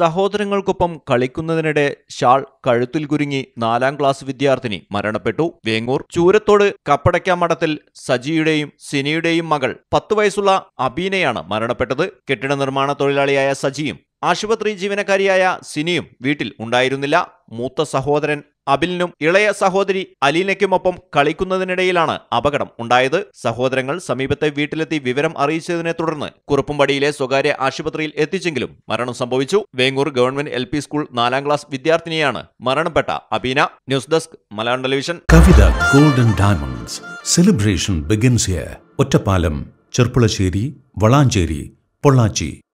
സഹോദരങ്ങൾക്കൊപ്പം കളിക്കുന്നതിനിടെ shawl കഴുത്തിൽ കുരുങ്ങി നാലാം ക്ലാസ് വിദ്യാർത്ഥിനി മരണപ്പെട്ടു വേങ്ങൂർ ചൂരത്തോട് കപ്പടയ്ക്കാമഠത്തിൽ സജിയുടെയും സിനിയുടെയും മകൾ പത്ത് വയസ്സുള്ള അബീനയാണ് മരണപ്പെട്ടത് കെട്ടിട നിർമ്മാണ തൊഴിലാളിയായ സജിയും ആശുപത്രി ജീവനക്കാരിയായ സിനിയും വീട്ടിൽ ഉണ്ടായിരുന്നില്ല മൂത്ത സഹോദരൻ അബിലിനും ഇളയ സഹോദരി അലീനയ്ക്കുമൊപ്പം കളിക്കുന്നതിനിടയിലാണ് അപകടം ഉണ്ടായത് സഹോദരങ്ങൾ സമീപത്തെ വീട്ടിലെത്തി വിവരം അറിയിച്ചതിനെ തുടർന്ന് കുറുപ്പുംപടിയിലെ സ്വകാര്യ ആശുപത്രിയിൽ എത്തിച്ചെങ്കിലും മരണം സംഭവിച്ചു വേങ്ങൂർ ഗവൺമെന്റ് എൽ സ്കൂൾ നാലാം ക്ലാസ് വിദ്യാർത്ഥിനിയാണ് മരണപ്പെട്ട Abeena news desk Malayalam television Kavitha golden diamonds celebration begins here Ottapalam Cherpulassery Valanchery Pollachi